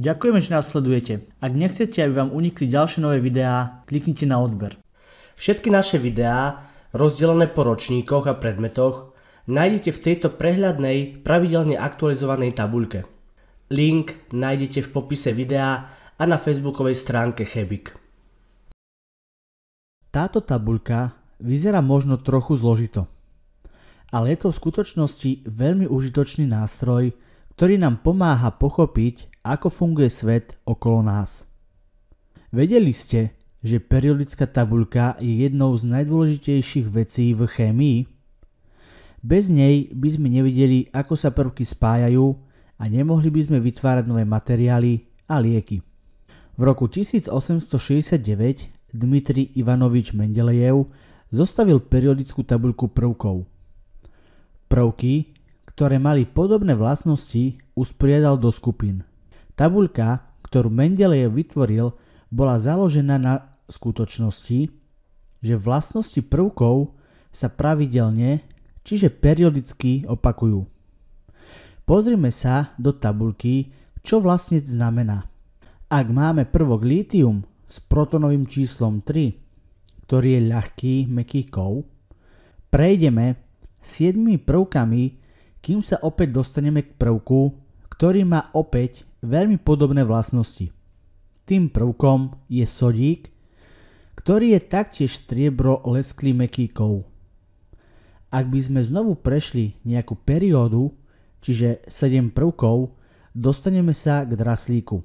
Ďakujeme, že nás sledujete. Ak nechcete, aby vám unikli ďalšie nové videá, kliknite na odber. Všetky naše videá, rozdelené po ročníkoch a predmetoch, nájdete v tejto prehľadnej, pravidelne aktualizovanej tabuľke. Link nájdete v popise videa a na facebookovej stránke Chebik. Táto tabuľka vyzerá možno trochu zložito, ale je to v skutočnosti veľmi užitočný nástroj, ktorý nám pomáha pochopiť, ako funguje svet okolo nás. Vedeli ste, že periodická tabuľka je jednou z najdôležitejších vecí v chémii? Bez nej by sme nevedeli, ako sa prvky spájajú a nemohli by sme vytvárať nové materiály a lieky. V roku 1869 Dmitri Ivanovič Mendelejev zostavil periodickú tabuľku prvkov. Prvky ktoré mali podobné vlastnosti, uspriedal do skupín. Tabuľka, ktorú Mendelejev vytvoril, bola založená na skutočnosti, že vlastnosti prvkov sa pravidelne, čiže periodicky opakujú. Pozrime sa do tabuľky, čo vlastne znamená. Ak máme prvok lítium s protonovým číslom 3, ktorý je ľahký meký kov, prejdeme 7 prvkami kým sa opäť dostaneme k prvku, ktorý má opäť veľmi podobné vlastnosti. Tým prvkom je sodík, ktorý je taktiež striebro lesklý mekíkov. Ak by sme znovu prešli nejakú periódu, čiže 7 prvkov, dostaneme sa k draslíku,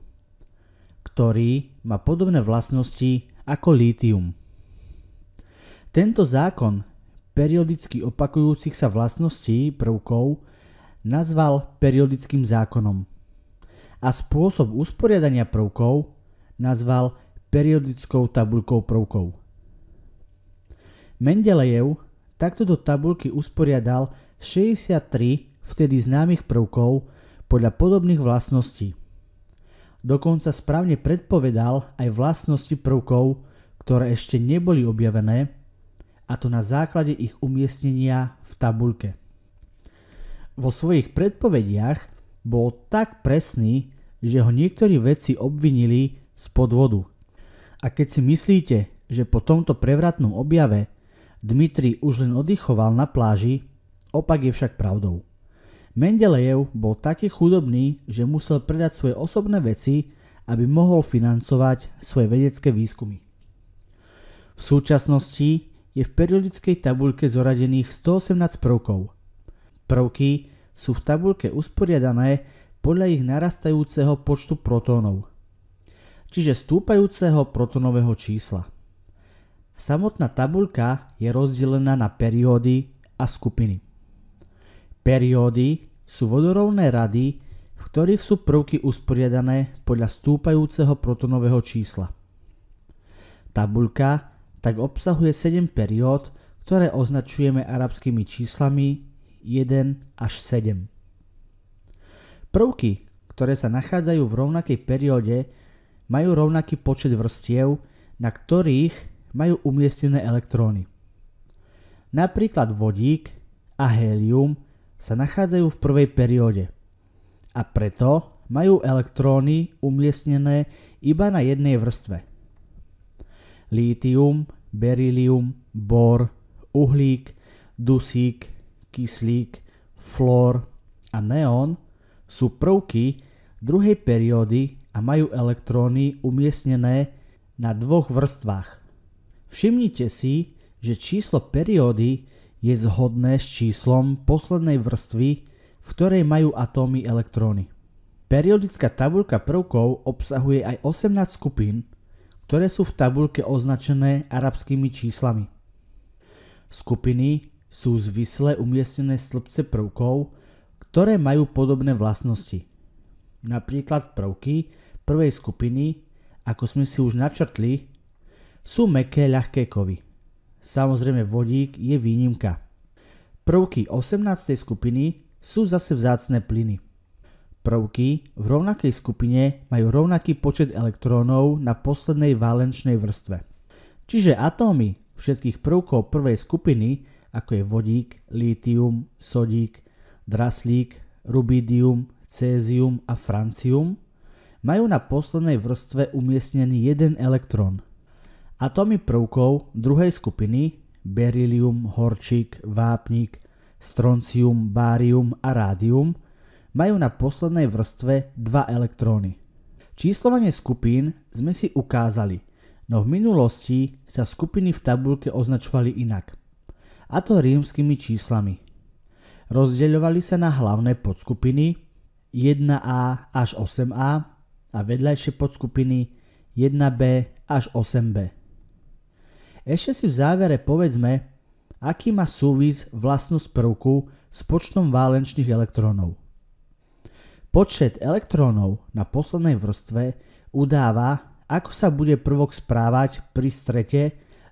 ktorý má podobné vlastnosti ako lítium. Tento zákon periodicky opakujúcich sa vlastností prvkov nazval periodickým zákonom a spôsob usporiadania prvkov nazval periodickou tabuľkou prvkov. Mendelejev takto do tabulky usporiadal 63 vtedy známych prvkov podľa podobných vlastností. Dokonca správne predpovedal aj vlastnosti prvkov, ktoré ešte neboli objavené a to na základe ich umiestnenia v tabuľke. Vo svojich predpovediach bol tak presný, že ho niektorí vedci obvinili z podvodu. A keď si myslíte, že po tomto prevratnom objave Dmitri už len oddychoval na pláži, opak je však pravdou. Mendelejev bol taký chudobný, že musel predať svoje osobné veci, aby mohol financovať svoje vedecké výskumy. V súčasnosti je v periodickej tabulke zoradených 118 prvkov. Prvky sú v tabulke usporiadané podľa ich narastajúceho počtu protónov, čiže stúpajúceho protónového čísla. Samotná tabuľka je rozdelená na periódy a skupiny. Periódy sú vodorovné rady, v ktorých sú prvky usporiadané podľa stúpajúceho protonového čísla. Tabuľka tak obsahuje 7 periód, ktoré označujeme arabskými číslami 1 až 7. Prvky, ktoré sa nachádzajú v rovnakej perióde, majú rovnaký počet vrstiev, na ktorých majú umiestnené elektróny. Napríklad vodík a hélium sa nachádzajú v prvej perióde a preto majú elektróny umiestnené iba na jednej vrstve. Lítium berilium, bor, uhlík, dusík, kyslík, flór a neón sú prvky druhej periódy a majú elektróny umiestnené na dvoch vrstvách. Všimnite si, že číslo periódy je zhodné s číslom poslednej vrstvy, v ktorej majú atómy elektróny. Periodická tabuľka prvkov obsahuje aj 18 skupín, ktoré sú v tabulke označené arabskými číslami. Skupiny sú zvisle umiestnené stĺpce prvkov, ktoré majú podobné vlastnosti. Napríklad prvky prvej skupiny, ako sme si už načrtli, sú meké ľahké kovy. Samozrejme vodík je výnimka. Prvky 18. skupiny sú zase vzácne plyny. Prvky v rovnakej skupine majú rovnaký počet elektrónov na poslednej valenčnej vrstve. Čiže atómy všetkých prvkov prvej skupiny, ako je vodík, lítium, sodík, draslík, rubidium, cézium a francium, majú na poslednej vrstve umiestnený jeden elektrón. Atómy prvkov druhej skupiny, berilium, horčík, vápnik, stroncium, bárium a rádium – majú na poslednej vrstve dva elektróny. Číslovanie skupín sme si ukázali, no v minulosti sa skupiny v tabulke označovali inak, a to rímskymi číslami. Rozdeľovali sa na hlavné podskupiny 1A až 8A a vedľajšie podskupiny 1B až 8B. Ešte si v závere povedzme, aký má súvis vlastnosť prvku s počtom válenčných elektrónov. Počet elektrónov na poslednej vrstve udáva, ako sa bude prvok správať pri strete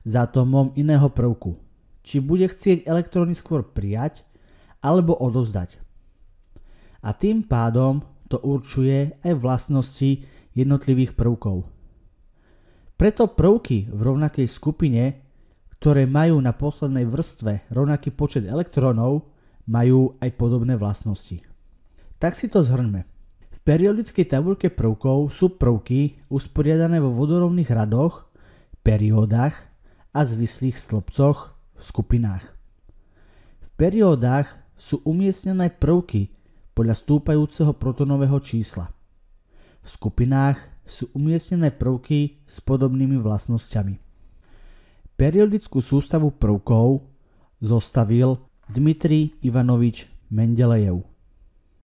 s atomom iného prvku. Či bude chcieť elektróny skôr prijať alebo odovzdať. A tým pádom to určuje aj vlastnosti jednotlivých prvkov. Preto prvky v rovnakej skupine, ktoré majú na poslednej vrstve rovnaký počet elektrónov, majú aj podobné vlastnosti. Tak si to zhrňme. V periodickej tabulke prvkov sú prvky usporiadané vo vodorovných radoch, periódach a zvislých stĺpcoch v skupinách. V periódach sú umiestnené prvky podľa stúpajúceho protonového čísla. V skupinách sú umiestnené prvky s podobnými vlastnosťami. Periodickú sústavu prvkov zostavil Dmitrij Ivanovič Mendelejev.